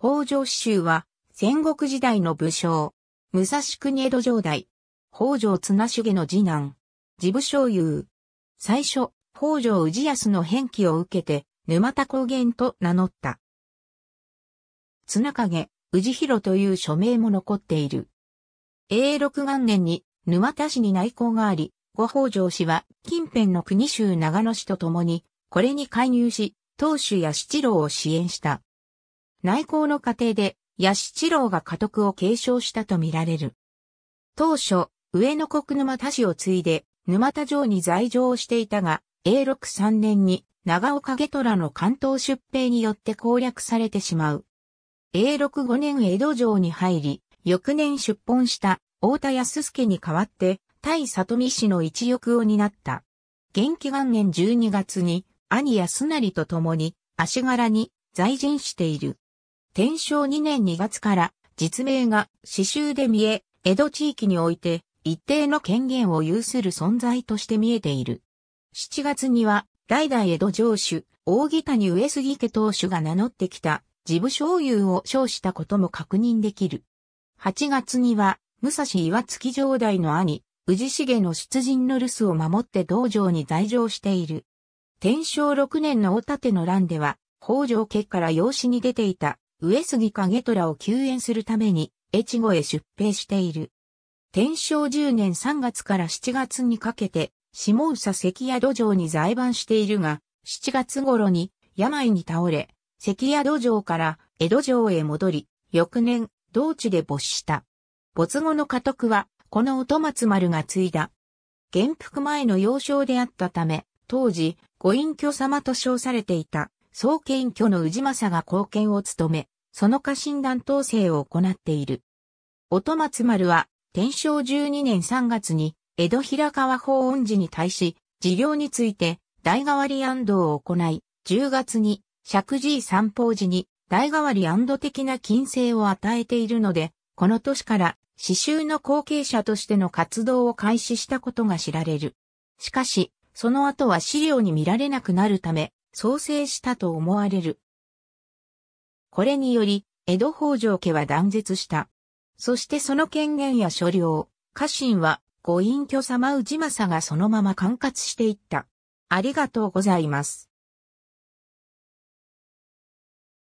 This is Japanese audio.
北条氏州は、戦国時代の武将、武蔵国江戸城代、北条綱重の次男、自武将優。最初、北条氏康の返記を受けて、沼田高原と名乗った。綱影、氏広という署名も残っている。永禄元年に沼田市に内向があり、ご北条氏は近辺の国州長野市と共に、これに介入し、当主や七郎を支援した。内向の過程で、八七郎が家督を継承したとみられる。当初、上野国沼田氏を継いで、沼田城に在城をしていたが、永禄3年に長岡家虎の関東出兵によって攻略されてしまう。永禄5年江戸城に入り、翌年出奔した大田康介に代わって、対里見氏の一翼を担った。元気元年12月に兄安成と共に足柄に在陣している。天正2年2月から実名が刺繍で見え、江戸地域において一定の権限を有する存在として見えている。7月には代々江戸城主、大木谷上杉家当主が名乗ってきた事務所有を称したことも確認できる。8月には武蔵岩月城代の兄、宇治重の出陣の留守を守って道場に在場している。天正6年の大立の乱では、北条家から養子に出ていた上杉景虎を救援するために、越後へ出兵している。天正10年3月から7月にかけて、下佐関宿城に在番しているが、7月頃に病に倒れ、関宿城から江戸城へ戻り、翌年、道地で没した。没後の家督は、この音松丸が継いだ。元服前の幼少であったため、当時、ご隠居様と称されていた。総検挙の氏政が貢献を務め、その家臣団統制を行っている。音松丸は、天正12年3月に、江戸平川法恩寺に対し、事業について、代替わり安堵を行い、10月に、石寺三法寺に、代替わり安堵的な金制を与えているので、この年から、刺繍の後継者としての活動を開始したことが知られる。しかし、その後は資料に見られなくなるため、創生したと思われる。これにより、江戸北条家は断絶した。そしてその権限や所領、家臣はご隠居様氏政がそのまま管轄していった。ありがとうございます。